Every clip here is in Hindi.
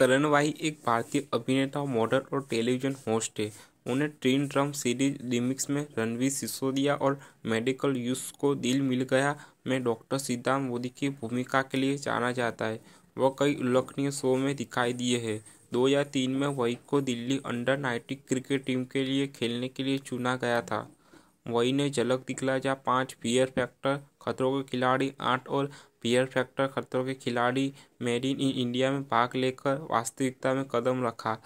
करण वाई एक भारतीय अभिनेता मॉडल और टेलीविजन होस्ट है उन्हें ट्रीन ड्रम सीरीज रिमिक्स में रणवीर सिसोदिया और मेडिकल यूस को दिल मिल गया में डॉक्टर सिद्धार्थ मोदी की भूमिका के लिए जाना जाता है वह कई उल्लेखनीय शो में दिखाई दिए हैं दो तीन में वही को Delhi under nineteen cricket team के लिए खेलने के लिए चुना गया था वही ने झलक दिखला जहाँ पाँच पियर फैक्टर खतरों के खिलाड़ी आठ और पियर फैक्टर खतरों के खिलाड़ी मेड इन इंडिया में भाग लेकर वास्तविकता में कदम रखा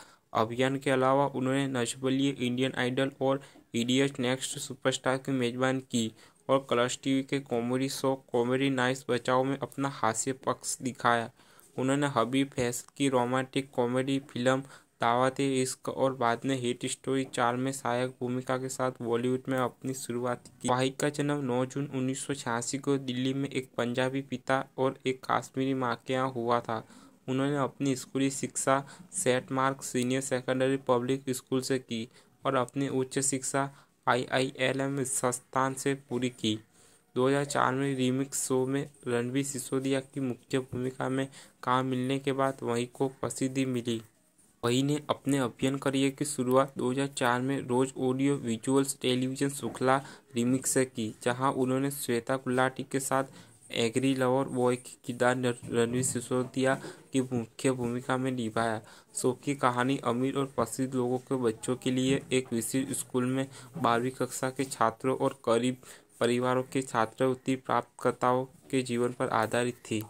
अभियान के अलावा उन्होंने नजबली इंडियन आइडल और इडियट नेक्स्ट सुपरस्टार की मेजबान की और कलर्स टीवी के कॉमेडी शो कॉमेडी नाइस बचाव में अपना हास्य पक्ष दिखाया उन्होंने हबीब फैस की रोमांटिक कॉमेडी फिल्म दावा इश्क और बाद में हिट स्टोरी चार में सहायक भूमिका के साथ बॉलीवुड में अपनी शुरुआत की वाहिक का जन्म 9 जून उन्नीस को दिल्ली में एक पंजाबी पिता और एक काश्मीरी माँ के यहाँ हुआ था उन्होंने अपनी स्कूली शिक्षा saint Mark senior secondary public school से की और अपनी उच्च शिक्षा आईआईएलएम संस्थान से पूरी की 2004 में रीमिक्स शो में रणवीर सिसोदिया की मुख्य भूमिका में काम मिलने के बाद वहीं को प्रसिद्धि मिली वही ने अपने अभिनय करियर की शुरुआत 2004 में Rose audio visuals television Shukla remix से की जहां उन्होंने श्वेता गुलाटी के साथ एग्री लवर बॉय की किरदार रणवीर सिसोदिया की मुख्य भूमिका में निभाया शो की कहानी अमीर और प्रसिद्ध लोगों के बच्चों के लिए एक विशेष स्कूल में बारहवीं कक्षा के छात्रों और करीब परिवारों के छात्रवृत्ति प्राप्तकर्ताओं के जीवन पर आधारित थी